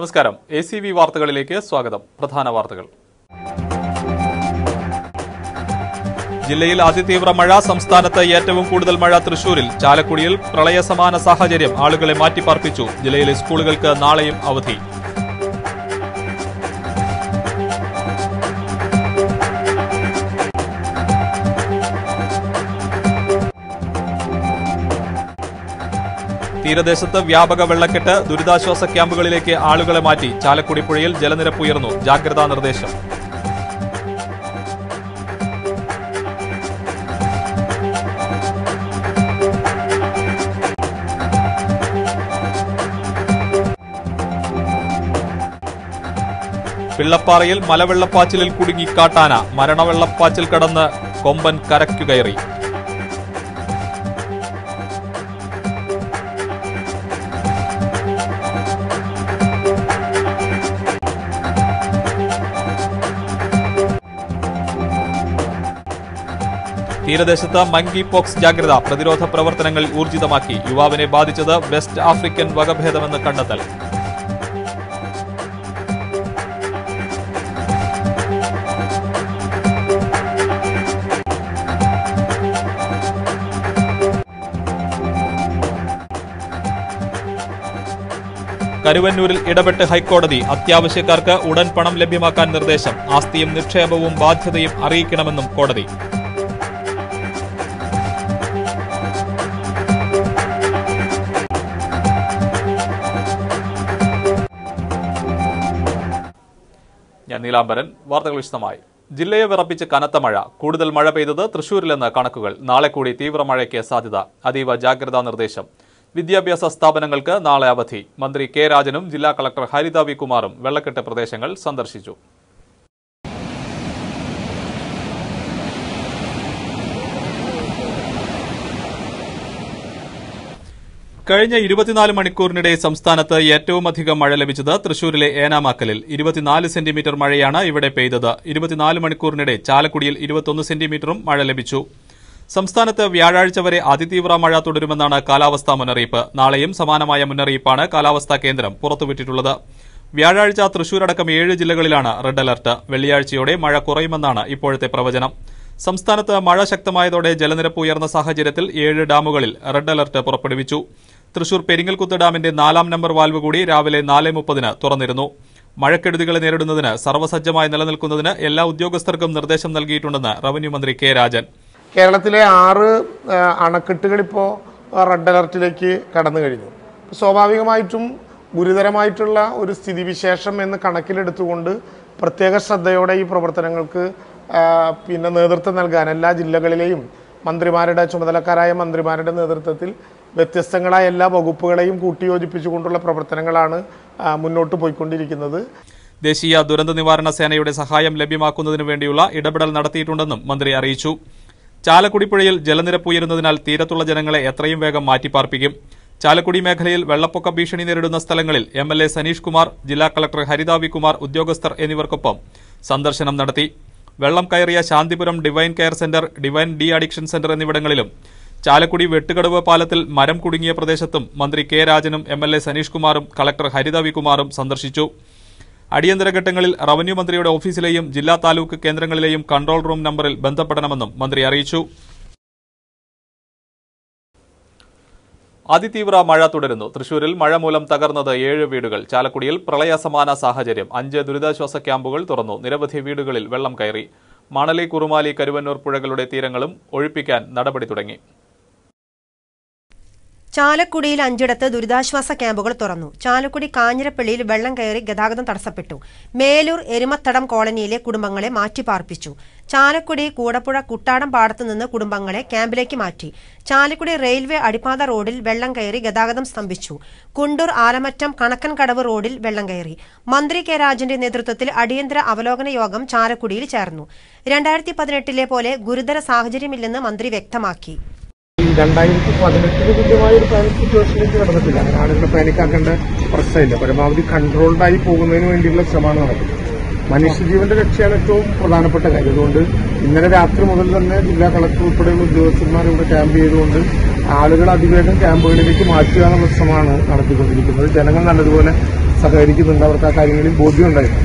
നമസ്കാരം A C V വാർത്തകളിലേക്ക് സ്വാഗതം പ്രധാന വാർത്തകൾ ജില്ലയിൽ അതിതീവ്ര മഴ സംസ്ഥാനത്ത് ഏറ്റവും കൂടുതൽ മഴ തൃശൂരിൽ ചാലക്കുടിയിൽ പ്രളയസമാന സാഹചര്യം ആളുകളെ മാറ്റിപ്പാർപ്പിച്ചു ജില്ലയിലെ സ്കൂളുകൾക്ക് നാളെയും അവധി തീരദേശത്ത് വ്യാപക വെള്ളക്കെട്ട് ദുരിതാശ്വാസ ക്യാമ്പുകളിലേക്ക് ആളുകളെ മാറ്റി ചാലക്കുടി പുഴയിൽ ജലനിരപ്പ് ഉയർന്നു ജാഗ്രതാ നിർദ്ദേശം പിള്ളപ്പാറയിൽ മലവെള്ളപ്പാച്ചിലിൽ കുടുങ്ങി കാട്ടാന മരണവെള്ളപ്പാച്ചിൽ കടന്ന് കൊമ്പൻ കരക്കുകയറി കയറി തീരദേശത്ത് മങ്കി പോക്സ് ജാഗ്രത പ്രതിരോധ പ്രവർത്തനങ്ങൾ ഊർജിതമാക്കി യുവാവിനെ ബാധിച്ചത് വെസ്റ്റ് ആഫ്രിക്കൻ വകഭേദമെന്ന് കണ്ടെത്തൽ കരുവന്നൂരിൽ ഇടപെട്ട് ഹൈക്കോടതി അത്യാവശ്യക്കാർക്ക് ഉടൻ പണം ലഭ്യമാക്കാൻ നിർദ്ദേശം ആസ്തിയും നിക്ഷേപവും ബാധ്യതയും അറിയിക്കണമെന്നും കോടതി നീലാംബരൻ വാർത്തകൾ വിശദമായി ജില്ലയെ വിറപ്പിച്ച് കനത്ത മഴ കൂടുതൽ മഴ പെയ്തത് തൃശൂരിലെന്ന് കണക്കുകൾ നാളെ കൂടി തീവ്ര മഴയ്ക്ക് സാധ്യത അതീവ ജാഗ്രതാ നിർദ്ദേശം വിദ്യാഭ്യാസ സ്ഥാപനങ്ങൾക്ക് നാളെ അവധി മന്ത്രി കെ രാജനും ജില്ലാ കളക്ടർ ഹരിത വി കുമാറും വെള്ളക്കെട്ട് പ്രദേശങ്ങൾ സന്ദർശിച്ചു കഴിഞ്ഞ ഇരുപത്തിനാല് മണിക്കൂറിനിടെ സംസ്ഥാനത്ത് ഏറ്റവുമധികം മഴ ലഭിച്ചത് തൃശൂരിലെ ഏനാമാക്കലിൽ ഇരുപത്തിനാല് സെന്റിമീറ്റർ മഴയാണ് ഇവിടെ പെയ്തത് ഇരുപത്തിനാല് മണിക്കൂറിനിടെ ചാലക്കുടിയിൽ ഇരുപത്തിയൊന്ന് സെന്റിമീറ്ററും മഴ ലഭിച്ചു സംസ്ഥാനത്ത് വ്യാഴാഴ്ച വരെ അതിതീവ്ര മഴ തുടരുമെന്നാണ് കാലാവസ്ഥാ മുന്നറിയിപ്പ് നാളെയും സമാനമായ മുന്നറിയിപ്പാണ് കാലാവസ്ഥാ കേന്ദ്രം പുറത്തുവിട്ടിട്ടുള്ളത് വ്യാഴാഴ്ച തൃശൂർ അടക്കം ഏഴ് ജില്ലകളിലാണ് റെഡ് അലർട്ട് വെള്ളിയാഴ്ചയോടെ മഴ കുറയുമെന്നാണ് ഇപ്പോഴത്തെ പ്രവചനം സംസ്ഥാനത്ത് മഴ ശക്തമായതോടെ ജലനിരപ്പ് ഉയർന്ന സാഹചര്യത്തിൽ ഏഴ് ഡാമുകളിൽ റെഡ് അലർട്ട് പുറപ്പെടുവിച്ചു തൃശൂർ പെരിങ്ങൽകുത്ത് ഡാമിന്റെ നാലാം നമ്പർ വാൽവ് കൂടി രാവിലെ നാല് മുപ്പതിന് തുറന്നിരുന്നു മഴക്കെടുതികളെ നേരിടുന്നതിന് സർവ്വസജ്ജമായി നിലനിൽക്കുന്നതിന് എല്ലാ ഉദ്യോഗസ്ഥർക്കും നിർദ്ദേശം നൽകിയിട്ടുണ്ടെന്ന് റവന്യൂ മന്ത്രി കെ രാജൻ കേരളത്തിലെ ആറ് അണക്കെട്ടുകൾ ഇപ്പോൾ റെഡ് അലർട്ടിലേക്ക് കടന്നു കഴിഞ്ഞു സ്വാഭാവികമായിട്ടും ഗുരുതരമായിട്ടുള്ള ഒരു സ്ഥിതിവിശേഷം എന്ന് കണക്കിലെടുത്തുകൊണ്ട് പ്രത്യേക ശ്രദ്ധയോടെ ഈ പ്രവർത്തനങ്ങൾക്ക് പിന്നെ നേതൃത്വം നൽകാൻ എല്ലാ ജില്ലകളിലെയും മന്ത്രിമാരുടെ ചുമതലക്കാരായ മന്ത്രിമാരുടെ നേതൃത്വത്തിൽ വ്യത്യസ്തങ്ങളായ എല്ലാ വകുപ്പുകളെയും കൂട്ടിയോജിപ്പിച്ചുകൊണ്ടുള്ള പ്രവർത്തനങ്ങളാണ് മുന്നോട്ട് പോയിക്കൊണ്ടിരിക്കുന്നത് ദേശീയ ദുരന്ത നിവാരണ സേനയുടെ സഹായം ലഭ്യമാക്കുന്നതിനു വേണ്ടിയുള്ള ഇടപെടൽ നടത്തിയിട്ടുണ്ടെന്നും മന്ത്രി അറിയിച്ചു ചാലക്കുടി പുഴയിൽ ജലനിരപ്പ് ഉയരുന്നതിനാൽ തീരത്തുള്ള ജനങ്ങളെ എത്രയും വേഗം മാറ്റിപ്പാർപ്പിക്കും ചാലക്കുടി മേഖലയിൽ വെള്ളപ്പൊക്ക ഭീഷണി നേരിടുന്ന സ്ഥലങ്ങളിൽ M L A Saneesh Kumar ജില്ലാ കളക്ടർ ഹരിതാവി കുമാർ ഉദ്യോഗസ്ഥർ എന്നിവർക്കൊപ്പം സന്ദർശനം നടത്തി വെള്ളം കയറിയ Santhipuram divine care centre divine de addiction centre എന്നിവിടങ്ങളിലും ചാലക്കുടി വെട്ടുകടവ് പാലത്തിൽ മരം കുടുങ്ങിയ പ്രദേശത്തും മന്ത്രി കെ രാജനും എം എൽ എ സനീഷ് കുമാറും കളക്ടർ ഹരിതവികുമാറും സന്ദർശിച്ചു അടിയന്തര ഘട്ടങ്ങളിൽ റവന്യൂ മന്ത്രിയുടെ ഓഫീസിലെയും ജില്ലാ താലൂക്ക് കേന്ദ്രങ്ങളിലെയും കൺട്രോൾ റൂം നമ്പറിൽ ബന്ധപ്പെടണമെന്നും മന്ത്രി അറിയിച്ചു അതിതീവ്ര മഴ തുടരുന്നു തൃശൂരിൽ മഴ മൂലം തകർന്നത് ഏഴ് വീടുകൾ ചാലക്കുടിയിൽ പ്രളയസമാന സാഹചര്യം അഞ്ച് ദുരിതാശ്വാസ ക്യാമ്പുകൾ തുറന്നു നിരവധി വീടുകളിൽ വെള്ളം കയറി മണലി കുറുമാലി കരുവന്നൂർ പുഴകളുടെ തീരങ്ങളും ഒഴിപ്പിക്കാൻ നടപടി തുടങ്ങി ചാലക്കുടിയിൽ അഞ്ചിടത്ത് ദുരിതാശ്വാസ ക്യാമ്പുകൾ തുറന്നു ചാലക്കുടി കാഞ്ഞിരപ്പള്ളിയിൽ വെള്ളം കയറി ഗതാഗതം തടസ്സപ്പെട്ടു മേലൂർ എരുമത്തടം കോളനിയിലെ കുടുംബങ്ങളെ മാറ്റിപ്പാർപ്പിച്ചു ചാലക്കുടി കൂടപ്പുഴ കുട്ടാടം പാടത്തു നിന്ന് കുടുംബങ്ങളെ ക്യാമ്പിലേക്ക് മാറ്റി ചാലക്കുടി റെയിൽവേ അടിപ്പാത റോഡിൽ വെള്ളം കയറി ഗതാഗതം സ്തംഭിച്ചു കുണ്ടൂർ ആലമറ്റം കണക്കൻകടവ് റോഡിൽ വെള്ളം കയറി മന്ത്രി കെ രാജന്റെ നേതൃത്വത്തിൽ അടിയന്തര അവലോകന യോഗം ചാലക്കുടിയിൽ ചേർന്നു രണ്ടായിരത്തി പതിനെട്ടിലെ പോലെ ഗുരുതര സാഹചര്യമില്ലെന്ന് മന്ത്രി വ്യക്തമാക്കി രണ്ടായിരത്തി പതിനെട്ടിന് തുല്യമായ ഒരു പാനിക് സിറ്റുവേഷനിലേക്ക് കടന്നിട്ടില്ല അങ്ങനെ ആളുകളെ പാനിക്കാക്കേണ്ട പ്രശ്നമില്ല പരമാവധി കൺട്രോൾഡായി പോകുന്നതിന് വേണ്ടിയുള്ള ശ്രമമാണ് നടക്കുന്നത് മനുഷ്യജീവന്റെ രക്ഷയാണ് ഏറ്റവും പ്രധാനപ്പെട്ട കാര്യം അതുകൊണ്ട് ഇന്നലെ രാത്രി മുതൽ തന്നെ ജില്ലാ കളക്ടർ ഉൾപ്പെടെയുള്ള ഉദ്യോഗസ്ഥന്മാർ ഇവിടെ ക്യാമ്പ് ചെയ്തുകൊണ്ട് ആളുകൾ അതിവേഗം ക്യാമ്പുകളിലേക്ക് മാറ്റുക എന്നുള്ള ശ്രമമാണ് നടത്തിക്കൊണ്ടിരിക്കുന്നത് ജനങ്ങൾ നല്ലതുപോലെ സഹകരിക്കുന്നുണ്ട് അവർക്ക് ആ കാര്യങ്ങളിൽ ബോധ്യമുണ്ടായിരുന്നു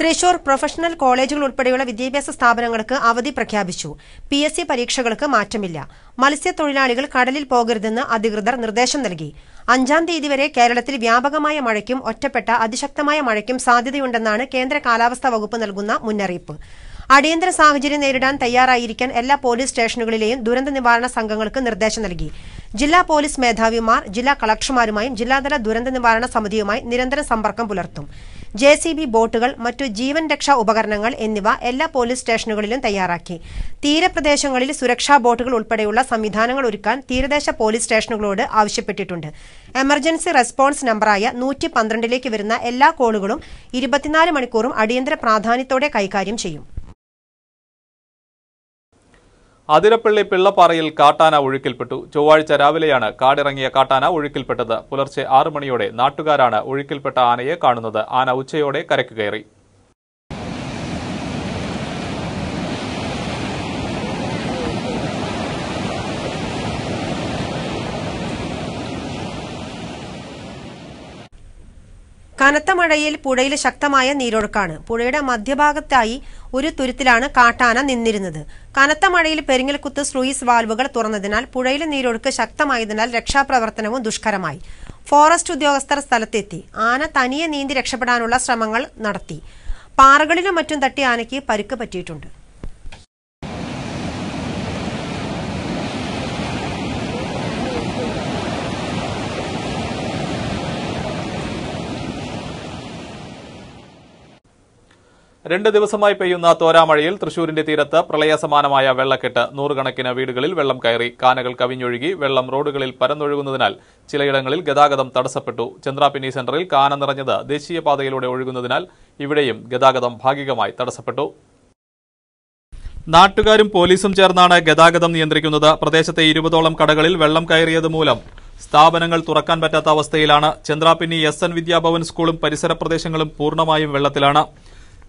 തൃശൂർ പ്രൊഫഷണൽ കോളേജുകൾ ഉൾപ്പെടെയുള്ള വിദ്യാഭ്യാസ സ്ഥാപനങ്ങൾക്ക് അവധി പ്രഖ്യാപിച്ചു പി എസ് സി പരീക്ഷകൾക്ക് മാറ്റമില്ല മത്സ്യത്തൊഴിലാളികൾ കടലിൽ പോകരുതെന്ന് അധികൃതർ നിർദ്ദേശം നൽകി അഞ്ചാം തീയതി വരെ കേരളത്തിൽ വ്യാപകമായ മഴയ്ക്കും ഒറ്റപ്പെട്ട അതിശക്തമായ മഴയ്ക്കും സാധ്യതയുണ്ടെന്നാണ് കേന്ദ്ര കാലാവസ്ഥാ വകുപ്പ് നൽകുന്ന മുന്നറിയിപ്പ് അടിയന്തര സാഹചര്യം നേരിടാൻ തയ്യാറായിരിക്കാൻ എല്ലാ പോലീസ് സ്റ്റേഷനുകളിലെയും ദുരന്ത നിവാരണ സംഘങ്ങൾക്ക് നിർദ്ദേശം നൽകി ജില്ലാ പോലീസ് മേധാവിമാർ ജില്ലാ കളക്ടർമാരുമായും ജില്ലാതല ദുരന്ത നിവാരണ സമിതിയുമായി നിരന്തര സമ്പർക്കം പുലർത്തും ജെ ബോട്ടുകൾ മറ്റു ജീവൻ രക്ഷാ ഉപകരണങ്ങൾ എന്നിവ എല്ലാ പോലീസ് സ്റ്റേഷനുകളിലും തയ്യാറാക്കി തീരപ്രദേശങ്ങളിൽ സുരക്ഷാ ബോട്ടുകൾ ഉൾപ്പെടെയുള്ള സംവിധാനങ്ങൾ ഒരുക്കാൻ തീരദേശ പോലീസ് സ്റ്റേഷനുകളോട് ആവശ്യപ്പെട്ടിട്ടുണ്ട് എമർജൻസി റെസ്പോൺസ് നമ്പറായ നൂറ്റി പന്ത്രണ്ടിലേക്ക് വരുന്ന എല്ലാ കോളുകളും ഇരുപത്തിനാല് മണിക്കൂറും അടിയന്തര പ്രാധാന്യത്തോടെ കൈകാര്യം ചെയ്യും അതിരപ്പള്ളി പിള്ളപ്പാറയിൽ കാട്ടാന ഒഴുക്കിൽപ്പെട്ടു ചൊവ്വാഴ്ച രാവിലെയാണ് കാടിറങ്ങിയ കാട്ടാന ഒഴുക്കിൽപ്പെട്ടത് പുലർച്ചെ ആറു മണിയോടെ നാട്ടുകാരാണ് ഒഴുക്കിൽപ്പെട്ട ആനയെ കാണുന്നത് ആന ഉച്ചയോടെ കരക്കുകയറി കയറി കനത്ത മഴയിൽ പുഴയിൽ ശക്തമായ നീരൊഴുക്കാണ് പുഴയുടെ മധ്യഭാഗത്തായി ഒരു തുരുത്തിലാണ് കാട്ടാന നിന്നിരുന്നത് കനത്ത മഴയിൽ പെരിങ്ങൽക്കുത്ത് സ്ലൂയിസ് വാൽവുകൾ തുറന്നതിനാൽ പുഴയിലെ നീരൊഴുക്ക് ശക്തമായതിനാൽ രക്ഷാപ്രവർത്തനവും ദുഷ്കരമായി ഫോറസ്റ്റ് ഉദ്യോഗസ്ഥർ സ്ഥലത്തെത്തി ആന തനിയെ നീന്തി രക്ഷപ്പെടാനുള്ള ശ്രമങ്ങൾ നടത്തി പാറകളിലും മറ്റും തട്ടി ആനയ്ക്ക് പരുക്ക് പറ്റിയിട്ടുണ്ട് രണ്ട് ദിവസമായി പെയ്യുന്ന തോരാമഴയിൽ തൃശൂരിന്റെ തീരത്ത് പ്രളയസമാനമായ വെള്ളക്കെട്ട് നൂറുകണക്കിന് വീടുകളിൽ വെള്ളം കയറി കാനകൾ കവിഞ്ഞൊഴുകി വെള്ളം റോഡുകളിൽ പരന്നൊഴുകുന്നതിനാൽ ചിലയിടങ്ങളിൽ ഗതാഗതം തടസ്സപ്പെട്ടു ചന്ദ്രാപിന്നി സെന്ററിൽ കാന നിറഞ്ഞത് ദേശീയപാതയിലൂടെ ഒഴുകുന്നതിനാൽ ഇവിടെയും ഗതാഗതം ഭാഗികമായി തടസ്സപ്പെട്ടു നാട്ടുകാരും പോലീസും ചേർന്നാണ് ഗതാഗതം നിയന്ത്രിക്കുന്നത് പ്രദേശത്തെ ഇരുപതോളം കടകളിൽ വെള്ളം കയറിയത് മൂലം സ്ഥാപനങ്ങൾ തുറക്കാൻ പറ്റാത്ത അവസ്ഥയിലാണ് ചന്ദ്രാപിന്നി എസ് എൻ വിദ്യാഭവൻ സ്കൂളും പരിസര പ്രദേശങ്ങളും പൂർണ്ണമായും വെള്ളത്തിലാണ്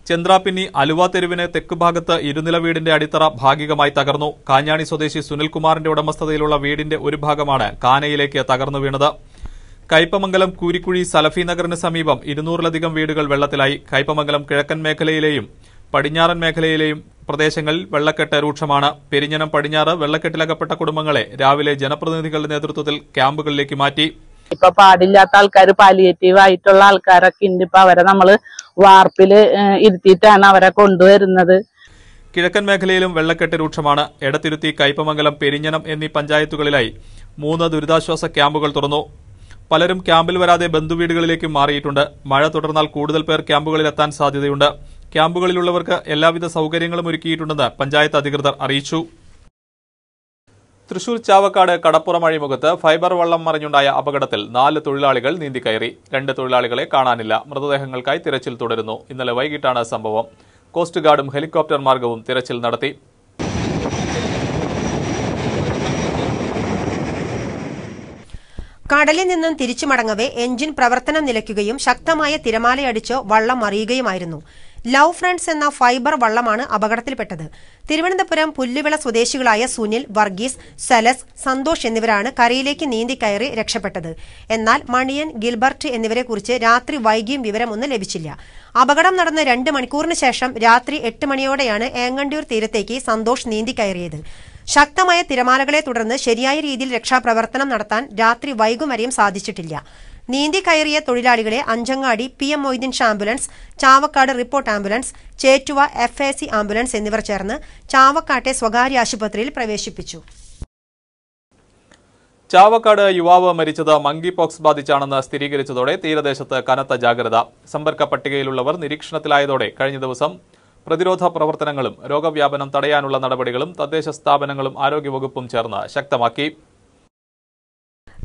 ചന്ദ്രാപിന്നി അലുവ തെരുവിന് തെക്കുഭാഗത്ത് ഇരുനില വീടിന്റെ അടിത്തറ ഭാഗികമായി തകർന്നു കാഞ്ഞാണി സ്വദേശി സുനിൽകുമാറിന്റെ ഉടമസ്ഥതയിലുള്ള വീടിന്റെ ഒരു ഭാഗമാണ് കാനയിലേക്ക് തകർന്നു വീണത് കയ്പമംഗലം കൂരിക്കുഴി സലഫി നഗറിന് സമീപം ഇരുന്നൂറിലധികം വീടുകൾ വെള്ളത്തിലായി കയ്പമംഗലം കിഴക്കൻ മേഖലയിലെയും പടിഞ്ഞാറൻ മേഖലയിലെയും പ്രദേശങ്ങളിൽ വെള്ളക്കെട്ട് രൂക്ഷമാണ് പെരിഞ്ഞനം പടിഞ്ഞാറ് വെള്ളക്കെട്ടിലകപ്പെട്ട കുടുംബങ്ങളെ രാവിലെ ജനപ്രതിനിധികളുടെ നേതൃത്വത്തിൽ ക്യാമ്പുകളിലേക്ക് മാറ്റി ഇപ്പൊ പാടില്ലാത്ത ആൾക്കാർ പാലിയേറ്റീവ് ആയിട്ടുള്ള ആൾക്കാരൊക്കെ ഉണ്ട് ഇപ്പൊ അവരെ നമ്മള് വാർപ്പിൽ ഇരുത്തിയിട്ടാണ് അവരെ കൊണ്ടുവരുന്നത് കിഴക്കൻ മേഖലയിലും വെള്ളക്കെട്ട് രൂക്ഷമാണ് എടത്തിരുത്തി കയ്പമംഗലം പെരിഞ്ഞനം എന്നീ പഞ്ചായത്തുകളിലായി മൂന്ന് ദുരിതാശ്വാസ ക്യാമ്പുകൾ തുറന്നു പലരും ക്യാമ്പിൽ വരാതെ ബന്ധുവീടുകളിലേക്ക് മാറിയിട്ടുണ്ട് മഴ തുടർന്നാൽ കൂടുതൽ പേർ ക്യാമ്പുകളിലെത്താൻ സാധ്യതയുണ്ട് ക്യാമ്പുകളിലുള്ളവർക്ക് എല്ലാവിധ സൌകര്യങ്ങളും ഒരുക്കിയിട്ടുണ്ടെന്ന് പഞ്ചായത്ത് അധികൃതർ അറിയിച്ചു തൃശൂർ ചാവക്കാട് കടപ്പുറം അഴിമുഖത്ത് ഫൈബർ വള്ളം മറിഞ്ഞുണ്ടായ അപകടത്തിൽ നാല് തൊഴിലാളികൾ നീന്തിക്കയറി രണ്ട് തൊഴിലാളികളെ കാണാനില്ല മൃതദേഹങ്ങൾക്കായി തിരച്ചിൽ തുടരുന്നു ഇന്നലെ വൈകിട്ടാണ് സംഭവം കോസ്റ്റ് ഗാർഡും ഹെലികോപ്റ്റർ മാർഗവും തിരച്ചിൽ നടത്തി കടലിൽ നിന്നും തിരിച്ചു മടങ്ങവെ എഞ്ചിൻ പ്രവർത്തനം നിലയ്ക്കുകയും ശക്തമായ തിരമാലയടിച്ച് വള്ളം മറിയുകയുമായിരുന്നു ലവ് ഫ്രണ്ട്സ് എന്ന ഫൈബർ വള്ളമാണ് അപകടത്തിൽപ്പെട്ടത് തിരുവനന്തപുരം പുല്ലുവിള സ്വദേശികളായ സുനിൽ വർഗീസ് സലസ് സന്തോഷ് എന്നിവരാണ് കരയിലേക്ക് നീന്തി കയറി രക്ഷപ്പെട്ടത് എന്നാൽ മണിയൻ ഗിൽബർട്ട് എന്നിവരെക്കുറിച്ച് രാത്രി വൈകിയും വിവരമൊന്നും ലഭിച്ചില്ല അപകടം നടന്ന രണ്ട് മണിക്കൂറിന് ശേഷം രാത്രി എട്ട് മണിയോടെയാണ് ഏങ്ങണ്ടൂർ തീരത്തേക്ക് സന്തോഷ് നീന്തി കയറിയത് ശക്തമായ തിരമാലകളെ തുടർന്ന് ശരിയായ രീതിയിൽ രക്ഷാപ്രവർത്തനം നടത്താൻ രാത്രി വൈകും വരെയും സാധിച്ചിട്ടില്ല നീന്തി കയറിയ തൊഴിലാളികളെ Anchangadi P M Moideen ambulance Chavakkad report ambulance Chettuva F A C ambulance എന്നിവർ ചേർന്ന് ചാവക്കാട്ടെ സ്വകാര്യ ആശുപത്രിയിൽ പ്രവേശിപ്പിച്ചു ചാവക്കാട് യുവാവ് മരിച്ചത് മങ്കി പോക്സ് ബാധിച്ചാണെന്ന് സ്ഥിരീകരിച്ചതോടെ തീരദേശത്ത് കനത്ത ജാഗ്രത സമ്പർക്ക പട്ടികയിലുള്ളവർ നിരീക്ഷണത്തിലായതോടെ കഴിഞ്ഞ ദിവസം പ്രതിരോധ പ്രവർത്തനങ്ങളും രോഗവ്യാപനം തടയാനുള്ള നടപടികളും തദ്ദേശ സ്ഥാപനങ്ങളും ആരോഗ്യവകുപ്പും ചേർന്ന് ശക്തമാക്കി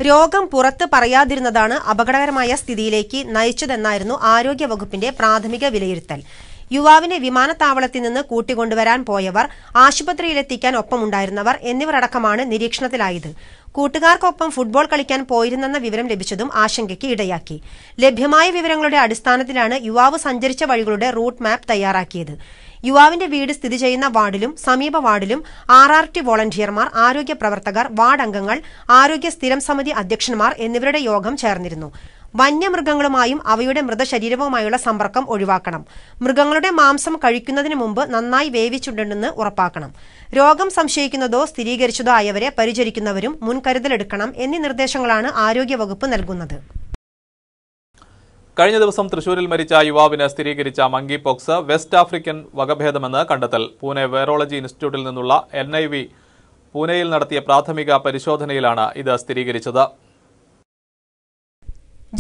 രോഗം പുറത്ത് പറയാതിരുന്നതാണ് അപകടകരമായ സ്ഥിതിയിലേക്ക് നയിച്ചതെന്നായിരുന്നു വകുപ്പിന്റെ പ്രാഥമിക വിലയിരുത്തൽ യുവാവിനെ വിമാനത്താവളത്തിൽ നിന്ന് കൂട്ടിക്കൊണ്ടുവരാൻ പോയവർ ആശുപത്രിയിലെത്തിക്കാൻ ഒപ്പമുണ്ടായിരുന്നവർ എന്നിവരടക്കമാണ് നിരീക്ഷണത്തിലായത് കൂട്ടുകാർക്കൊപ്പം ഫുട്ബോൾ കളിക്കാൻ പോയിരുന്നെന്ന വിവരം ലഭിച്ചതും ആശങ്കയ്ക്ക് ഇടയാക്കി ലഭ്യമായ വിവരങ്ങളുടെ അടിസ്ഥാനത്തിലാണ് യുവാവ് സഞ്ചരിച്ച വഴികളുടെ റൂട്ട് മാപ്പ് തയ്യാറാക്കിയത് യുവാവിന്റെ വീട് സ്ഥിതി ചെയ്യുന്ന വാർഡിലും സമീപ വാർഡിലും ആർ ആർ ടി വോളണ്ടിയർമാർ ആരോഗ്യ പ്രവർത്തകർ വാർഡ് അംഗങ്ങൾ ആരോഗ്യ സ്ഥിരം സമിതി അധ്യക്ഷന്മാർ എന്നിവരുടെ യോഗം ചേർന്നിരുന്നു വന്യമൃഗങ്ങളുമായും അവയുടെ മൃതശരീരവുമായുള്ള സമ്പർക്കം ഒഴിവാക്കണം മൃഗങ്ങളുടെ മാംസം കഴിക്കുന്നതിന് മുമ്പ് നന്നായി വേവിച്ചുണ്ടെന്ന് ഉറപ്പാക്കണം രോഗം സംശയിക്കുന്നതോ സ്ഥിരീകരിച്ചതോ ആയവരെ പരിചരിക്കുന്നവരും മുൻകരുതലെടുക്കണം എന്നീ നിർദ്ദേശങ്ങളാണ് ആരോഗ്യവകുപ്പ് നൽകുന്നത് കഴിഞ്ഞ ദിവസം തൃശൂരിൽ മരിച്ച യുവാവിന് സ്ഥിരീകരിച്ച മങ്കി പോക്സ് വെസ്റ്റ് ആഫ്രിക്കൻ വകഭേദമെന്ന് കണ്ടെത്തൽ പൂനെ വൈറോളജി ഇൻസ്റ്റിറ്റ്യൂട്ടിൽ നിന്നുള്ള എൻ പൂനെയിൽ നടത്തിയ പ്രാഥമിക പരിശോധനയിലാണ് ഇത് സ്ഥിരീകരിച്ചത്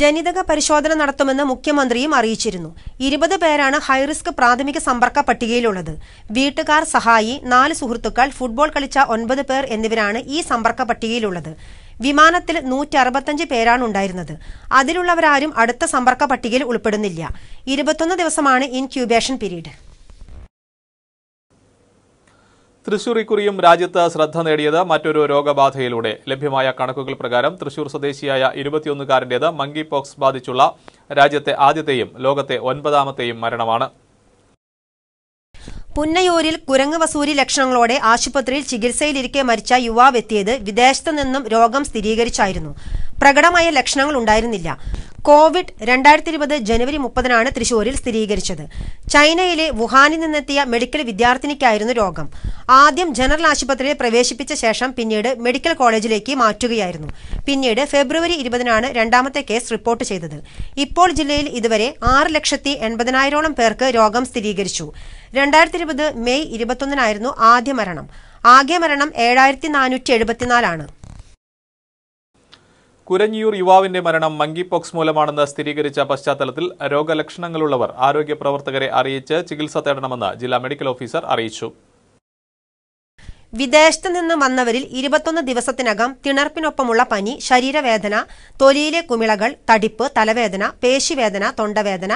ജനിതക പരിശോധന നടത്തുമെന്ന് മുഖ്യമന്ത്രിയും അറിയിച്ചിരുന്നു ഇരുപത് പേരാണ് ഹൈറിസ്ക് പ്രാഥമിക സമ്പർക്ക പട്ടികയിലുള്ളത് വീട്ടുകാർ സഹായി നാല് സുഹൃത്തുക്കൾ ഫുട്ബോൾ കളിച്ച ഒൻപത് പേർ എന്നിവരാണ് ഈ സമ്പർക്ക പട്ടികയിലുള്ളത് വിമാനത്തിൽ പേരാണ് പേരാണുണ്ടായിരുന്നത് അതിലുള്ളവരാരും അടുത്ത സമ്പർക്ക പട്ടികയിൽ ഉൾപ്പെടുന്നില്ല ഇരുപത്തൊന്ന് ദിവസമാണ് ഇൻക്യൂബേഷൻ പീരീഡ് തൃശൂർ ഇക്കുറിയും രാജ്യത്ത് ശ്രദ്ധ നേടിയത് മറ്റൊരു രോഗബാധയിലൂടെ ലഭ്യമായ കണക്കുകൾ പ്രകാരം തൃശൂർ സ്വദേശിയായ ഇരുപത്തിയൊന്നുകാരൻ്റേത് മങ്കി പോക്സ് ബാധിച്ചുള്ള രാജ്യത്തെ ആദ്യത്തെയും ലോകത്തെ ഒൻപതാമത്തെയും മരണമാണ് പുന്നയൂരിൽ കുരങ്ങ് വസൂരി ലക്ഷണങ്ങളോടെ ആശുപത്രിയിൽ ചികിത്സയിലിരിക്കെ മരിച്ച യുവാവ് എത്തിയത് വിദേശത്തു നിന്നും രോഗം സ്ഥിരീകരിച്ചായിരുന്നു പ്രകടമായ ലക്ഷണങ്ങൾ ഉണ്ടായിരുന്നില്ല കോവിഡ് രണ്ടായിരത്തി ഇരുപത് ജനുവരി മുപ്പതിനാണ് തൃശൂരിൽ സ്ഥിരീകരിച്ചത് ചൈനയിലെ വുഹാനിൽ നിന്നെത്തിയ മെഡിക്കൽ വിദ്യാർത്ഥിനിക്കായിരുന്നു രോഗം ആദ്യം ജനറൽ ആശുപത്രിയിൽ പ്രവേശിപ്പിച്ച ശേഷം പിന്നീട് മെഡിക്കൽ കോളേജിലേക്ക് മാറ്റുകയായിരുന്നു പിന്നീട് ഫെബ്രുവരി ഇരുപതിനാണ് രണ്ടാമത്തെ കേസ് റിപ്പോർട്ട് ചെയ്തത് ഇപ്പോൾ ജില്ലയിൽ ഇതുവരെ ആറ് ലക്ഷത്തി എൺപതിനായിരോളം പേർക്ക് രോഗം സ്ഥിരീകരിച്ചു രണ്ടായിരത്തി ഇരുപത് മെയ് ഇരുപത്തൊന്നിനായിരുന്നു ആദ്യ മരണം ആകെ മരണം ഏഴായിരത്തി നാനൂറ്റി എഴുപത്തിനാലാണ് കുരഞ്ഞിയൂർ യുവാവിന്റെ മരണം മങ്കിപോക്സ് മൂലമാണെന്ന് സ്ഥിരീകരിച്ച പശ്ചാത്തലത്തിൽ രോഗലക്ഷണങ്ങളുള്ളവർ ആരോഗ്യ പ്രവർത്തകരെ അറിയിച്ച് ചികിത്സ തേടണമെന്ന് ജില്ലാ മെഡിക്കൽ ഓഫീസർ അറിയിച്ചു വിദേശത്ത് നിന്ന് വന്നവരിൽ ഇരുപത്തൊന്ന് ദിവസത്തിനകം തിണർപ്പിനൊപ്പമുള്ള പനി ശരീരവേദന തൊലിയിലെ കുമിളകൾ തടിപ്പ് തലവേദന പേശിവേദന തൊണ്ടവേദന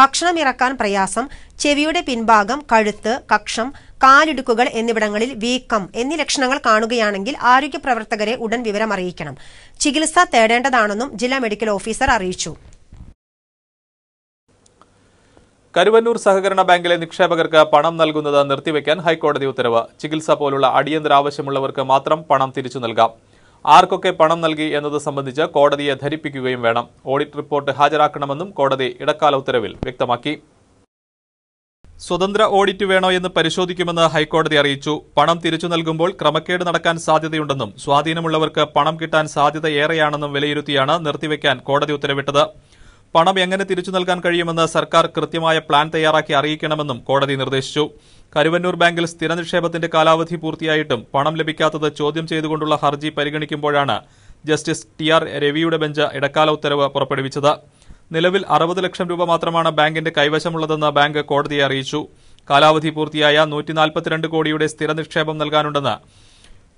ഭക്ഷണം ഇറക്കാൻ പ്രയാസം ചെവിയുടെ പിൻഭാഗം കഴുത്ത് കക്ഷം കാലിടുക്കുകൾ എന്നിവിടങ്ങളിൽ വീക്കം എന്നീ ലക്ഷണങ്ങൾ കാണുകയാണെങ്കിൽ ആരോഗ്യ പ്രവർത്തകരെ ഉടൻ വിവരമറിയിക്കണം ചികിത്സ തേടേണ്ടതാണെന്നും ജില്ലാ മെഡിക്കൽ ഓഫീസർ അറിയിച്ചു കരുവന്നൂർ സഹകരണ ബാങ്കിലെ നിക്ഷേപകർക്ക് പണം നൽകുന്നത് നിർത്തിവെക്കാൻ ഹൈക്കോടതി ഉത്തരവ് ചികിത്സ പോലുള്ള അടിയന്തര ആവശ്യമുള്ളവർക്ക് മാത്രം പണം തിരിച്ചു നൽകാം ആർക്കൊക്കെ പണം നൽകി എന്നത് സംബന്ധിച്ച് കോടതിയെ ധരിപ്പിക്കുകയും വേണം ഓഡിറ്റ് റിപ്പോർട്ട് ഹാജരാക്കണമെന്നും കോടതി ഇടക്കാല ഉത്തരവിൽ വ്യക്തമാക്കി സ്വതന്ത്ര ഓഡിറ്റ് വേണോ എന്ന് പരിശോധിക്കുമെന്ന് ഹൈക്കോടതി അറിയിച്ചു പണം തിരിച്ചു നൽകുമ്പോൾ ക്രമക്കേട് നടക്കാൻ സാധ്യതയുണ്ടെന്നും സ്വാധീനമുള്ളവർക്ക് പണം കിട്ടാൻ സാധ്യത ഏറെയാണെന്നും വിലയിരുത്തിയാണ് നിർത്തിവെക്കാൻ കോടതി ഉത്തരവിട്ടത് പണം എങ്ങനെ തിരിച്ചു നൽകാൻ കഴിയുമെന്ന് സർക്കാർ കൃത്യമായ പ്ലാൻ തയ്യാറാക്കി അറിയിക്കണമെന്നും കോടതി നിർദ്ദേശിച്ചു കരുവന്നൂർ ബാങ്കിൽ സ്ഥിര നിക്ഷേപത്തിന്റെ കാലാവധി പൂർത്തിയായിട്ടും പണം ലഭിക്കാത്തത് ചോദ്യം ചെയ്തുകൊണ്ടുള്ള ഹർജി പരിഗണിക്കുമ്പോഴാണ് ജസ്റ്റിസ് ടി ആർ രവിയുടെ ബെഞ്ച് ഇടക്കാല ഉത്തരവ് പുറപ്പെടുവിച്ചത് നിലവിൽ അറുപത് ലക്ഷം രൂപ മാത്രമാണ് ബാങ്കിന്റെ കൈവശമുള്ളതെന്ന് ബാങ്ക് കോടതിയെ അറിയിച്ചു കാലാവധി പൂർത്തിയായ നൂറ്റി കോടിയുടെ സ്ഥിര നിക്ഷേപം നൽകാനുണ്ടെന്ന്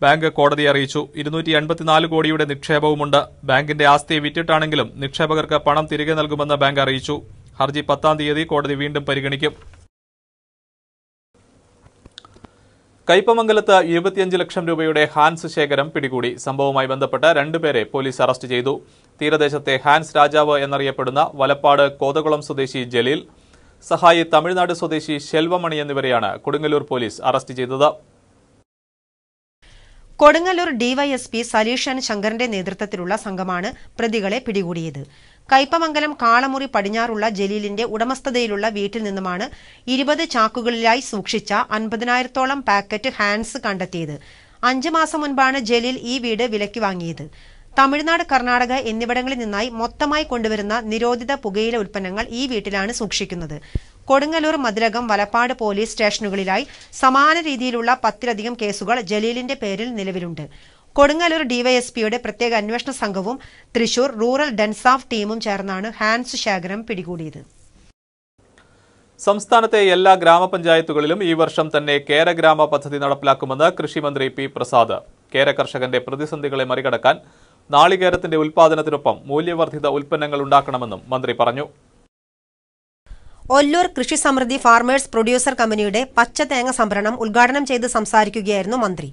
ബാങ്ക് കോടതിയെ അറിയിച്ചു ഇരുന്നൂറ്റി എൺപത്തിനാല് കോടിയുടെ നിക്ഷേപവുമുണ്ട് ബാങ്കിന്റെ ആസ്തി വിറ്റിട്ടാണെങ്കിലും നിക്ഷേപകർക്ക് പണം തിരികെ നൽകുമെന്ന് ബാങ്ക് അറിയിച്ചു ഹർജി പത്താം തീയതി കോടതി വീണ്ടും പരിഗണിക്കും കയ്പമംഗലത്ത് ഇരുപത്തിയഞ്ച് ലക്ഷം രൂപയുടെ ഹാൻസ് ശേഖരം പിടികൂടി സംഭവവുമായി ബന്ധപ്പെട്ട് രണ്ടുപേരെ പോലീസ് അറസ്റ്റ് ചെയ്തു തീരദേശത്തെ ഹാൻസ് രാജാവ് എന്നറിയപ്പെടുന്ന വലപ്പാട് കോതകുളം സ്വദേശി ജലീൽ സഹായി തമിഴ്നാട് സ്വദേശി ശെൽവമണി എന്നിവരെയാണ് കൊടുങ്ങല്ലൂർ പോലീസ് അറസ്റ്റ് ചെയ്തത് കൊടുങ്ങല്ലൂർ ഡിവൈഎസ്പി സലീഷൻ ശങ്കറിന്റെ നേതൃത്വത്തിലുള്ള സംഘമാണ് പ്രതികളെ പിടികൂടിയത് കയ്പമംഗലം കാളമുറി പടിഞ്ഞാറുള്ള ജലീലിന്റെ ഉടമസ്ഥതയിലുള്ള വീട്ടിൽ നിന്നുമാണ് ഇരുപത് ചാക്കുകളിലായി സൂക്ഷിച്ച അൻപതിനായിരത്തോളം പാക്കറ്റ് ഹാൻഡ്സ് കണ്ടെത്തിയത് അഞ്ചു മാസം മുൻപാണ് ജലീൽ ഈ വീട് വിലക്കി വാങ്ങിയത് തമിഴ്നാട് കർണാടക എന്നിവിടങ്ങളിൽ നിന്നായി മൊത്തമായി കൊണ്ടുവരുന്ന നിരോധിത പുകയില ഉൽപ്പന്നങ്ങൾ ഈ വീട്ടിലാണ് സൂക്ഷിക്കുന്നത് കൊടുങ്ങല്ലൂർ മതിലകം വലപ്പാട് പോലീസ് സ്റ്റേഷനുകളിലായി സമാന രീതിയിലുള്ള പത്തിലധികം കേസുകൾ ജലീലിന്റെ പേരിൽ നിലവിലുണ്ട് കൊടുങ്ങല്ലൂർ ഡിവൈഎസ്പിയുടെ പ്രത്യേക അന്വേഷണ സംഘവും തൃശൂർ റൂറൽ ഡെൻസാഫ് ടീമും ചേർന്നാണ് ഹാൻസ് ശേഖരം പിടികൂടിയത് സംസ്ഥാനത്തെ എല്ലാ ഗ്രാമപഞ്ചായത്തുകളിലും ഈ വർഷം തന്നെ കേരഗ്രാമ പദ്ധതി നടപ്പിലാക്കുമെന്ന് കൃഷിമന്ത്രി പി പ്രസാദ് കേര കർഷകന്റെ പ്രതിസന്ധികളെ മറികടക്കാൻ നാളികേരത്തിന്റെ ഉൽപാദനത്തിനൊപ്പം മൂല്യവർദ്ധിത ഉൽപ്പന്നങ്ങൾ ഉണ്ടാക്കണമെന്നും മന്ത്രി പറഞ്ഞു ഒല്ലൂർ കൃഷി സമൃദ്ധി ഫാർമേഴ്സ് പ്രൊഡ്യൂസർ കമ്പനിയുടെ പച്ച തേങ്ങ സംഭരണം ഉദ്ഘാടനം ചെയ്ത് സംസാരിക്കുകയായിരുന്നു മന്ത്രി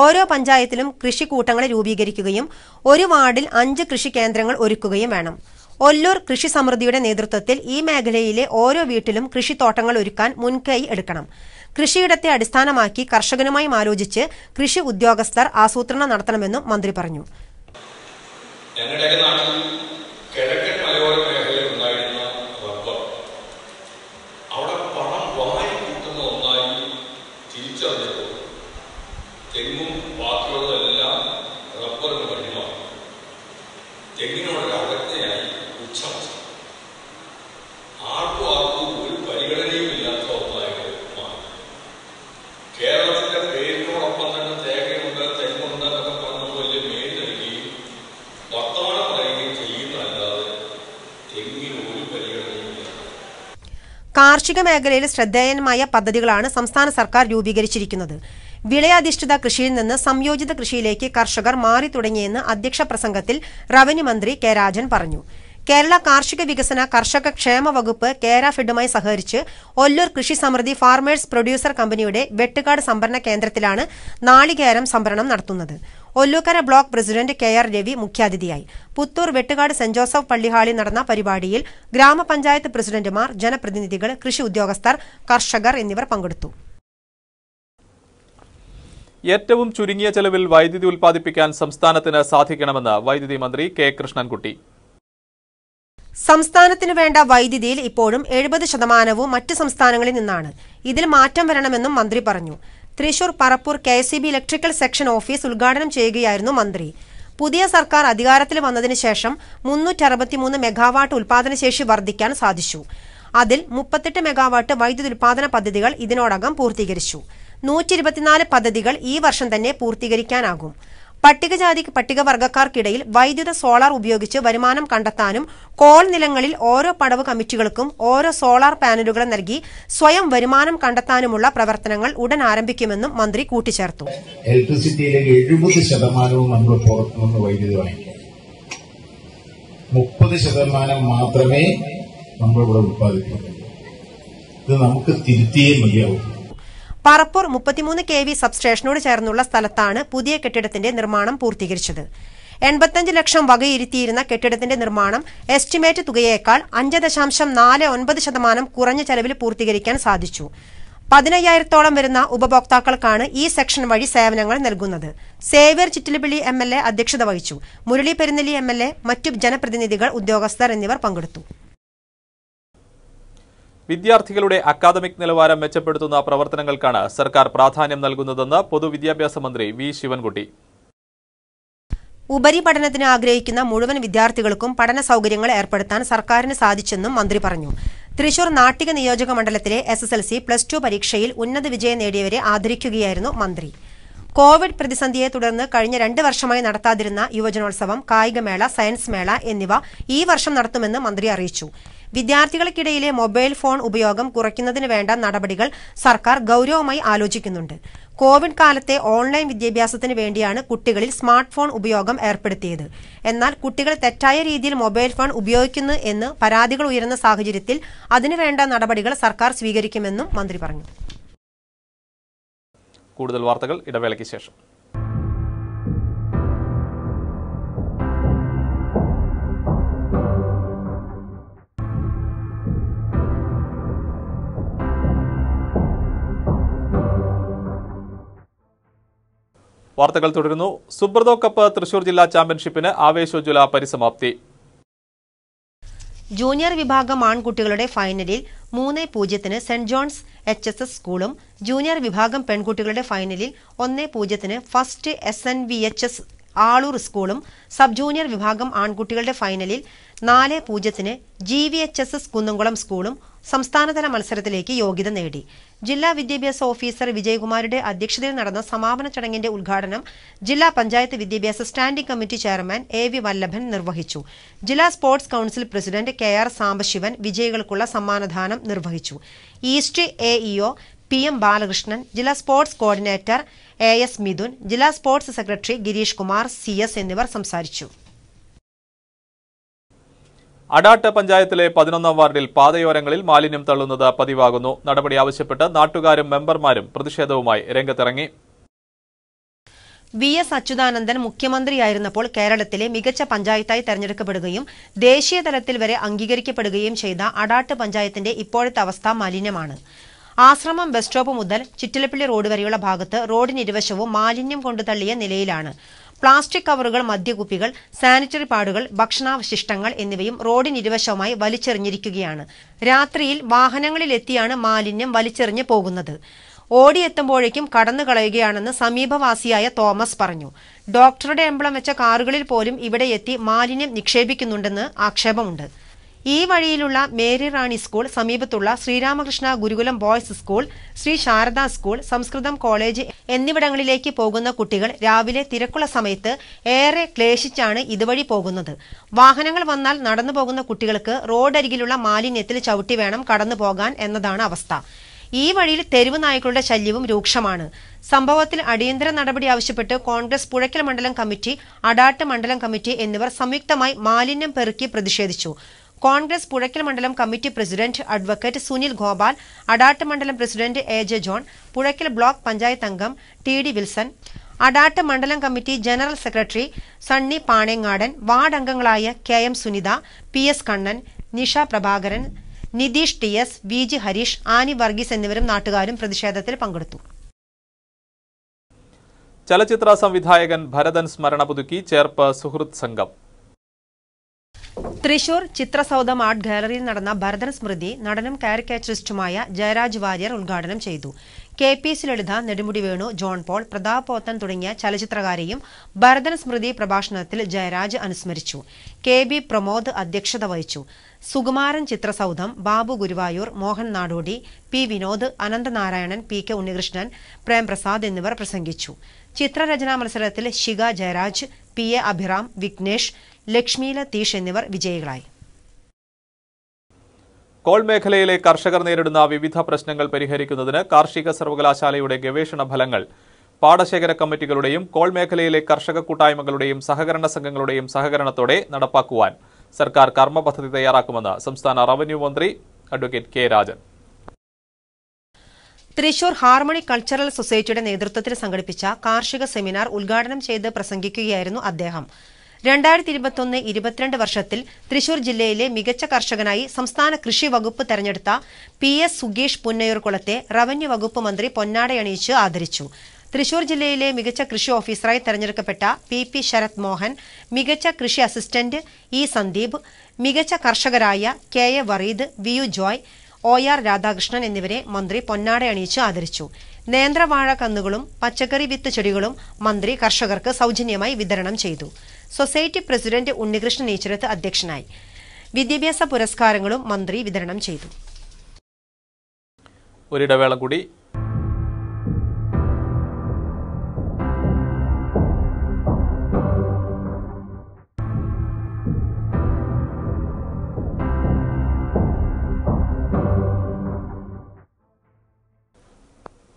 ഓരോ പഞ്ചായത്തിലും കൃഷി കൂട്ടങ്ങളെ രൂപീകരിക്കുകയും ഒരു വാർഡിൽ അഞ്ച് കൃഷി കേന്ദ്രങ്ങൾ ഒരുക്കുകയും വേണം ഒല്ലൂർ കൃഷി സമൃദ്ധിയുടെ നേതൃത്വത്തിൽ ഈ മേഖലയിലെ ഓരോ വീട്ടിലും കൃഷിത്തോട്ടങ്ങൾ ഒരുക്കാൻ മുൻകൈ എടുക്കണം കൃഷിയിടത്തെ അടിസ്ഥാനമാക്കി കർഷകനുമായി ആലോചിച്ച് കൃഷി ഉദ്യോഗസ്ഥർ ആസൂത്രണം നടത്തണമെന്നും മന്ത്രി പറഞ്ഞു ഞങ്ങളുടെ നാട്ടിൽ കിഴക്കൻ മലയോര മേഖലയിൽ കാർഷിക മേഖലയിൽ ശ്രദ്ധേയമായ പദ്ധതികളാണ് സംസ്ഥാന സർക്കാർ രൂപീകരിച്ചിരിക്കുന്നത് വിളയാധിഷ്ഠിത കൃഷിയിൽ നിന്ന് സംയോജിത കൃഷിയിലേക്ക് കർഷകർ മാറി തുടങ്ങിയെന്ന് അധ്യക്ഷ പ്രസംഗത്തിൽ റവന്യൂ മന്ത്രി കെ രാജൻ പറഞ്ഞു കേരള കാർഷിക വികസന കർഷക ക്ഷേമ വകുപ്പ് കേര ഫെഡുമായി സഹകരിച്ച് ഒല്ലൂർ കൃഷി സമൃദ്ധി ഫാർമേഴ്സ് പ്രൊഡ്യൂസർ കമ്പനിയുടെ വെട്ടുകാട് സംഭരണ കേന്ദ്രത്തിലാണ് നാളികേരം സംഭരണം നടത്തുന്നത് Ollukkara block president K R Ravi മുഖ്യാതിഥിയായി പുത്തൂർ വെട്ടുകാട് സെന്റ് ജോസഫ് പള്ളിഹാളിൽ നടന്ന പരിപാടിയിൽ ഗ്രാമപഞ്ചായത്ത് പ്രസിഡന്റുമാർ ജനപ്രതിനിധികൾ കൃഷി ഉദ്യോഗസ്ഥർ കർഷകർ എന്നിവർ പങ്കെടുത്തു ഏറ്റവും ചുരുങ്ങിയ ചെലവിൽ വൈദ്യുതി ഉൽപ്പാദിപ്പിക്കാൻ സംസ്ഥാനത്തിന് സാധിക്കണമെന്ന് വൈദ്യുതി മന്ത്രി കെ കൃഷ്ണൻകുട്ടി സംസ്ഥാനത്തിനു വേണ്ട വൈദ്യുതിയിൽ ഇപ്പോഴും എഴുപത് ശതമാനവും മറ്റ് സംസ്ഥാനങ്ങളിൽ നിന്നാണ് ഇതിൽ മാറ്റം വരണമെന്നും മന്ത്രി പറഞ്ഞു Thrissur Parappur K electrical section office ഉദ്ഘാടനം ചെയ്യുകയായിരുന്നു മന്ത്രി പുതിയ സർക്കാർ അധികാരത്തിൽ വന്നതിനു ശേഷം മുന്നൂറ്ററുപത്തിമൂന്ന് മെഗാവാട്ട് ഉൽപാദനശേഷി വർദ്ധിക്കാൻ സാധിച്ചു അതിൽ മുപ്പത്തെട്ട് മെഗാവാട്ട് വൈദ്യുതി ഉൽപാദന പദ്ധതികൾ ഇതിനോടകം പൂർത്തീകരിച്ചു നൂറ്റി പദ്ധതികൾ ഈ വർഷം തന്നെ പൂർത്തീകരിക്കാനാകും പട്ടികജാതി പട്ടികവർഗ്ഗക്കാർക്കിടയിൽ വൈദ്യുത സോളാർ ഉപയോഗിച്ച് വരുമാനം കണ്ടെത്താനും കോൾ നിലങ്ങളിൽ ഓരോ പടവ് കമ്മിറ്റികൾക്കും ഓരോ സോളാർ പാനലുകൾ നൽകി സ്വയം വരുമാനം കണ്ടെത്താനുമുള്ള പ്രവർത്തനങ്ങൾ ഉടൻ ആരംഭിക്കുമെന്നും മന്ത്രി കൂട്ടിച്ചേർത്തു ഇലക്ട്രിസിറ്റിയിലെ എഴുപത് ശതമാനവും നമ്മൾ പുറത്തുനിന്ന് വൈദ്യുതി വാങ്ങിക്കും മുപ്പത് ശതമാനം മാത്രമേ നമ്മളിവിടെ ഉത്പാദിപ്പിക്കുന്നുള്ളൂ ഇത് നമുക്ക് തിരുത്തിയേ മതിയാവൂ പറപ്പൂർ മുപ്പത്തിമൂന്ന് കെ വി സബ്സ്റ്റേഷനോട് ചേർന്നുള്ള സ്ഥലത്താണ് പുതിയ കെട്ടിടത്തിന്റെ നിർമ്മാണം പൂർത്തീകരിച്ചത് എൺപത്തഞ്ച് ലക്ഷം വകയിരുത്തിയിരുന്ന കെട്ടിടത്തിന്റെ നിർമ്മാണം എസ്റ്റിമേറ്റ് തുകയേക്കാൾ അഞ്ച് ദശാംശം നാല് ഒൻപത് ശതമാനം കുറഞ്ഞ ചെലവിൽ പൂർത്തീകരിക്കാൻ സാധിച്ചു പതിനയ്യായിരത്തോളം വരുന്ന ഉപഭോക്താക്കൾക്കാണ് ഈ സെക്ഷൻ വഴി സേവനങ്ങൾ നൽകുന്നത് Xavier Chittilappilly M L A അധ്യക്ഷത വഹിച്ചു Murali Perunnelli M L A മറ്റു ജനപ്രതിനിധികൾ ഉദ്യോഗസ്ഥർ എന്നിവർ പങ്കെടുത്തു വിദ്യാർത്ഥികളുടെ അക്കാദമിക് നിലവാരം മെച്ചപ്പെടുത്തുന്ന പ്രവർത്തനങ്ങൾക്കാണ് സർക്കാർ പ്രാധാന്യം നൽകുന്നതെന്ന് പൊതുവിദ്യാഭ്യാസ മന്ത്രി വി ശിവൻകുട്ടി ഉപരിപഠനത്തിന് ആഗ്രഹിക്കുന്ന മുഴുവൻ വിദ്യാർത്ഥികൾക്കും പഠന സൗകര്യങ്ങൾ ഏർപ്പെടുത്താൻ സർക്കാരിന് സാധിച്ചെന്നും മന്ത്രി പറഞ്ഞു തൃശൂർ നാട്ടിക നിയോജക മണ്ഡലത്തിലെ S S L C plus two പരീക്ഷയിൽ ഉന്നത വിജയം നേടിയവരെ ആദരിക്കുകയായിരുന്നു മന്ത്രി കോവിഡ് പ്രതിസന്ധിയെ തുടർന്ന് കഴിഞ്ഞ രണ്ട് വർഷമായി നടത്താതിരുന്ന യുവജനോത്സവം കായികമേള സയൻസ് മേള എന്നിവ ഈ വർഷം നടത്തുമെന്ന് മന്ത്രി അറിയിച്ചു വിദ്യാർത്ഥികൾക്കിടയിലെ മൊബൈൽ ഫോൺ ഉപയോഗം കുറയ്ക്കുന്നതിന് വേണ്ട നടപടികൾ സർക്കാർ ഗൌരവമായി ആലോചിക്കുന്നുണ്ട് കോവിഡ് കാലത്തെ ഓൺലൈൻ വിദ്യാഭ്യാസത്തിന് വേണ്ടിയാണ് കുട്ടികളിൽ സ്മാർട്ട് ഫോൺ ഉപയോഗം ഏർപ്പെടുത്തിയത് എന്നാൽ കുട്ടികൾ തെറ്റായ രീതിയിൽ മൊബൈൽ ഫോൺ ഉപയോഗിക്കുന്നു എന്ന് പരാതികൾ ഉയരുന്ന സാഹചര്യത്തിൽ അതിനുവേണ്ട നടപടികൾ സർക്കാർ സ്വീകരിക്കുമെന്നും മന്ത്രി പറഞ്ഞു കൂടുതൽ വാർത്തകൾ ഇടവേളയ്ക്ക് ശേഷം വാർത്തകൾ തുടരുന്നു സുബ്രതോ കപ്പ് തൃശൂർ ജില്ലാ ചാമ്പ്യൻഷിപ്പിന് ആവേശോജ്വല പരിസമാപ്തി ജൂനിയർ വിഭാഗം ആൺകുട്ടികളുടെ ഫൈനലിൽ മൂന്ന് പൂജ്യത്തിന് saint John's H S S സ്കൂളും ജൂനിയർ വിഭാഗം പെൺകുട്ടികളുടെ ഫൈനലിൽ ഒന്ന് പൂജ്യത്തിന് first S N V H S Aloor സ്കൂളും സബ് ജൂനിയർ വിഭാഗം ആൺകുട്ടികളുടെ ഫൈനലിൽ നാല് പൂജ്യത്തിന് G V H S S Kunnamkulam സ്കൂളും സംസ്ഥാനതല മത്സരത്തിലേക്ക് യോഗ്യത നേടി ജില്ലാ വിദ്യാഭ്യാസ ഓഫീസർ വിജയകുമാരുടെ അധ്യക്ഷതയിൽ നടന്ന സമാപന ചടങ്ങിന്റെ ഉദ്ഘാടനം ജില്ലാ പഞ്ചായത്ത് വിദ്യാഭ്യാസ standing committee chairman A V Vallabhan നിർവഹിച്ചു ജില്ലാ sports council president K R Sambasivan വിജയികൾക്കുള്ള സമ്മാനദാനം നിർവഹിച്ചു east A E O P M Balakrishnan ജില്ലാ sports coordinator A S Mithun ജില്ലാ sports secretary Girish Kumar C S എന്നിവർ സംസാരിച്ചു അടാട്ട പഞ്ചായത്തിലെ പതിനൊന്നാം വാർഡിൽ പാതയോരങ്ങളിൽ മാലിന്യം തള്ളുന്നത് പതിവാകുന്നു നടപടി ആവശ്യപ്പെട്ട് നാട്ടുകാരും മെമ്പർമാരും പ്രതിഷേധവുമായി രംഗത്തിറങ്ങി വി എസ് അച്യുതാനന്ദൻ മുഖ്യമന്ത്രിയായിരുന്നപ്പോൾ കേരളത്തിലെ മികച്ച പഞ്ചായത്തായി തെരഞ്ഞെടുക്കപ്പെടുകയും ദേശീയ തലത്തിൽ വരെ അംഗീകരിക്കപ്പെടുകയും ചെയ്ത അടാട്ട് പഞ്ചായത്തിന്റെ ഇപ്പോഴത്തെ അവസ്ഥ മലിനമാണ് ആശ്രമം ബസ് സ്റ്റോപ്പ് മുതൽ ചിറ്റിലപ്പള്ളി റോഡ് വരെയുള്ള ഭാഗത്ത് റോഡിന് ഇരുവശവും മാലിന്യം കൊണ്ടു തള്ളിയ നിലയിലാണ് പ്ലാസ്റ്റിക് കവറുകൾ മദ്യകുപ്പികൾ സാനിറ്ററി പാഡുകൾ ഭക്ഷണാവശിഷ്ടങ്ങൾ എന്നിവയും റോഡിനിരുവശവുമായി വലിച്ചെറിഞ്ഞിരിക്കുകയാണ് രാത്രിയിൽ വാഹനങ്ങളിലെത്തിയാണ് മാലിന്യം വലിച്ചെറിഞ്ഞു പോകുന്നത് ഓടിയെത്തുമ്പോഴേക്കും കടന്നു കളയുകയാണെന്ന് സമീപവാസിയായ തോമസ് പറഞ്ഞു ഡോക്ടറുടെ എംബ്ലം വെച്ച കാറുകളിൽ പോലും ഇവിടെ എത്തി മാലിന്യം നിക്ഷേപിക്കുന്നുണ്ടെന്ന് ആക്ഷേപമുണ്ട് ഈ വഴിയിലുള്ള മേരി റാണി സ്കൂൾ സമീപത്തുള്ള Sreeramakrishna Gurukulam boys school Sri Sarada school Sanskrit college എന്നിവിടങ്ങളിലേക്ക് പോകുന്ന കുട്ടികൾ രാവിലെ തിരക്കുള്ള സമയത്ത് ഏറെ ക്ലേശിച്ചാണ് ഇതുവഴി പോകുന്നത് വാഹനങ്ങൾ വന്നാൽ നടന്നു പോകുന്ന കുട്ടികൾക്ക് റോഡരികിലുള്ള മാലിന്യത്തിൽ ചവിട്ടി വേണം കടന്നു പോകാൻ എന്നതാണ് അവസ്ഥ ഈ വഴിയിൽ തെരുവ് നായ്ക്കളുടെ ശല്യവും രൂക്ഷമാണ് സംഭവത്തിൽ അടിയന്തര നടപടി ആവശ്യപ്പെട്ട് കോൺഗ്രസ് പുഴയ്ക്കൽ മണ്ഡലം കമ്മിറ്റി അടാട്ട് മണ്ഡലം കമ്മിറ്റി എന്നിവർ സംയുക്തമായി മാലിന്യം പെറുക്കി പ്രതിഷേധിച്ചു കോൺഗ്രസ് പുഴയ്ക്കൽ മണ്ഡലം committee president advocate Sunil Gopal Adat മണ്ഡലം president A J John Puzhakkal block panchayat അംഗം ടി ഡി വിൽസൺ അടാട്ട് മണ്ഡലം committee general secretary Sunny Panengadan ward അംഗങ്ങളായ K M Sunitha P S Kannan Nisha Prabhakaran Nitheesh T S V G Harish Ani Varghese എന്നിവരും നാട്ടുകാരും പ്രതിഷേധത്തിൽ പങ്കെടുത്തു ചലച്ചിത്ര സംവിധായകൻ ഭരതൻ സ്മരണ പുതുക്കി ചേർപ്പ് സുഹൃത്ത് സംഘം തൃശൂർ ചിത്രസൗധം ആർട്ട് ഗാലറിയിൽ നടന്ന ഭരതൻ സ്മൃതി നടനും കാരിക്കേച്ചറിസ്റ്റുമായ ജയരാജ് വാര്യർ ഉദ്ഘാടനം ചെയ്തു K P Lalitha Nedumudi Venu John Paul Prathap Pothen തുടങ്ങിയ ചലച്ചിത്രകാരെയും ഭരതൻ സ്മൃതി പ്രഭാഷണത്തിൽ ജയരാജ് അനുസ്മരിച്ചു കെ ബി പ്രമോദ് അധ്യക്ഷത വഹിച്ചു Sukumaran ചിത്രസൗധം Babu Guruvayur Mohan Nadodi P Vinod Ananthanarayanan P K Unnikrishnan Premprasad എന്നിവർ പ്രസംഗിച്ചു ചിത്രരചനാ മത്സരത്തിൽ ശിഖ ജയരാജ് പി എ അഭിറാം വിഘ്നേഷ് ലക്ഷ്മി ലതീഷ് എന്നിവർ വിജയികളായി കോൾ മേഖലയിലെ കർഷകർ നേരിടുന്ന വിവിധ പ്രശ്നങ്ങൾ പരിഹരിക്കുന്നതിന് കാർഷിക സർവകലാശാലയുടെ ഗവേഷണ ഫലങ്ങൾ പാടശേഖര കമ്മിറ്റികളുടെയും കോൾ മേഖലയിലെ കർഷക കൂട്ടായ്മകളുടെയും സഹകരണ സംഘങ്ങളുടെയും സഹകരണത്തോടെ നടപ്പാക്കുവാൻ സർക്കാർ കർമ്മ പദ്ധതി തയ്യാറാക്കുമെന്ന് സംസ്ഥാന റവന്യൂ മന്ത്രി advocate K Rajan Thrissur harmony cultural സൊസൈറ്റിയുടെ നേതൃത്വത്തിൽ സംഘടിപ്പിച്ച കാർഷിക സെമിനാർ ഉദ്ഘാടനം ചെയ്ത് പ്രസംഗിക്കുകയായിരുന്നു അദ്ദേഹം രണ്ടായിരത്തി ഇരുപത്തൊന്ന് ഇരുപത്തിരണ്ട് വർഷത്തിൽ തൃശൂർ ജില്ലയിലെ മികച്ച കർഷകനായി സംസ്ഥാന കൃഷി വകുപ്പ് തെരഞ്ഞെടുത്ത പി എസ് സുഗീഷ് പുന്നയൂർകുളത്തെ റവന്യൂ വകുപ്പ് മന്ത്രി പൊന്നാടയണിയിച്ച് ആദരിച്ചു തൃശൂർ ജില്ലയിലെ മികച്ച കൃഷി ഓഫീസറായി തെരഞ്ഞെടുക്കപ്പെട്ട പി പി ശരത് മോഹൻ മികച്ച കൃഷി അസിസ്റ്റന്റ് ഇ സന്ദീപ് മികച്ച കർഷകരായ K A Vareed V U Joy O R Radhakrishnan എന്നിവരെ മന്ത്രി പൊന്നാട അണിയിച്ച് ആദരിച്ചു നേന്ത്രവാഴ കന്നുകളും പച്ചക്കറി വിത്ത് ചെടികളും മന്ത്രി കർഷകർക്ക് സൗജന്യമായി വിതരണം ചെയ്തു സൊസൈറ്റി പ്രസിഡന്റ് ഉണ്ണികൃഷ്ണൻ ഈശ്വരത്ത് അധ്യക്ഷനായി വിദ്യാഭ്യാസ പുരസ്കാരങ്ങളും മന്ത്രി വിതരണം ചെയ്തു ഒരിടവേള കൂടി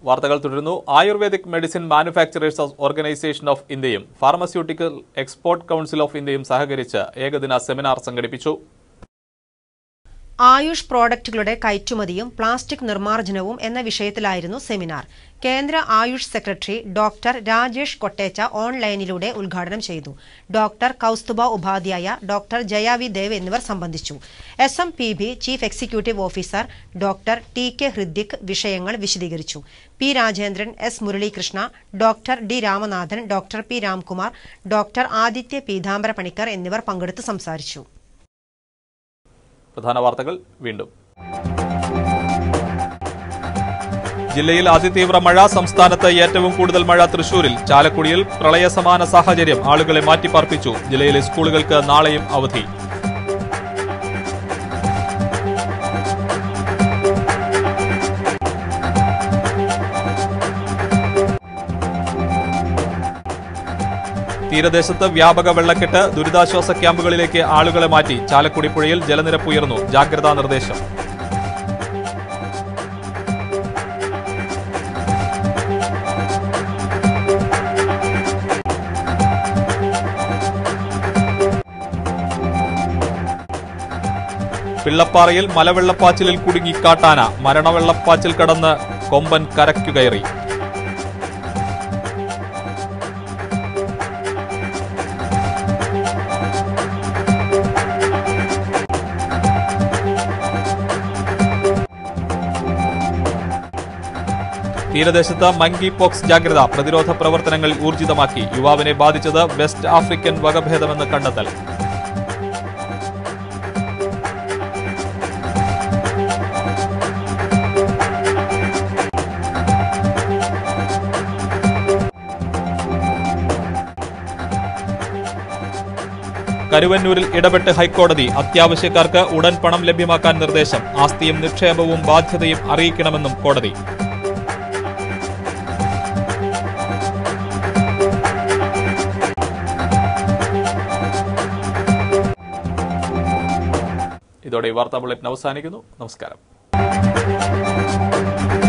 വാർത്തകൾ തുടരുന്നു ayurvedic medicine manufacturers organisation of ഇന്ത്യയും ഫാർമസ്യൂട്ടിക്കൽ എക്സ്പോർട്ട് കൗൺസിൽ ഓഫ് ഇന്ത്യയും സഹകരിച്ച് ഏകദിന സെമിനാർ സംഘടിപ്പിച്ചു ആയുഷ് പ്രോഡക്റ്റുകളുടെ കയറ്റുമതിയും പ്ലാസ്റ്റിക് നിർമ്മാർജ്ജനവും എന്ന വിഷയത്തിലായിരുന്നു സെമിനാർ കേന്ദ്ര ആയുഷ് സെക്രട്ടറി ഡോക്ടർ രാജേഷ് കൊട്ടേച്ച ഓൺലൈനിലൂടെ ഉദ്ഘാടനം ചെയ്തു ഡോക്ടർ കൗസ്തുബ ഉപാധ്യായ ഡോക്ടർ ജയാവി ദേവ് എന്നിവർ സംബന്ധിച്ചു S M P B chief executive officer doctor T K Hrudik വിഷയങ്ങൾ വിശദീകരിച്ചു P Rajendran S Muralikrishna doctor D Ramanathan doctor P Ramkumar doctor Aditya Peethambara Panicker എന്നിവർ പങ്കെടുത്ത് സംസാരിച്ചു പ്രധാന വാർത്തകൾ വീണ്ടും ജില്ലയിൽ അതിതീവ്ര മഴ സംസ്ഥാനത്ത് ഏറ്റവും കൂടുതൽ മഴ തൃശൂരിൽ ചാലക്കുടിയിൽ പ്രളയസമാന സാഹചര്യം ആളുകളെ മാറ്റിപ്പാർപ്പിച്ചു ജില്ലയിലെ സ്കൂളുകൾക്ക് നാളെയും അവധി തീരദേശത്ത് വ്യാപക വെള്ളക്കെട്ട് ദുരിതാശ്വാസ ക്യാമ്പുകളിലേക്ക് ആളുകളെ മാറ്റി ചാലക്കുടി പുഴയിൽ ജലനിരപ്പ് ഉയർന്നു ജാഗ്രതാ നിർദ്ദേശം പിള്ളപ്പാറയിൽ മലവെള്ളപ്പാച്ചിലിൽ കുടുങ്ങി കാട്ടാന മരണവെള്ളപ്പാച്ചിൽ കടന്ന് കൊമ്പൻ കരക്കുകയറി കയറി തീരദേശത്ത് മങ്കി പോക്സ് ജാഗ്രത പ്രതിരോധ പ്രവർത്തനങ്ങൾ ഊർജിതമാക്കി യുവാവിനെ ബാധിച്ചത് വെസ്റ്റ് ആഫ്രിക്കൻ വകഭേദമെന്ന് കണ്ടെത്തൽ കരുവന്നൂരിൽ ഇടപെട്ട് ഹൈക്കോടതി അത്യാവശ്യക്കാർക്ക് ഉടൻ പണം ലഭ്യമാക്കാൻ നിർദ്ദേശം ആസ്തിയും നിക്ഷേപവും ബാധ്യതയും അറിയിക്കണമെന്നും കോടതി ഇതോടെ ഈ വാർത്താ ബുള്ളറ്റിൻ അവസാനിക്കുന്നു നമസ്കാരം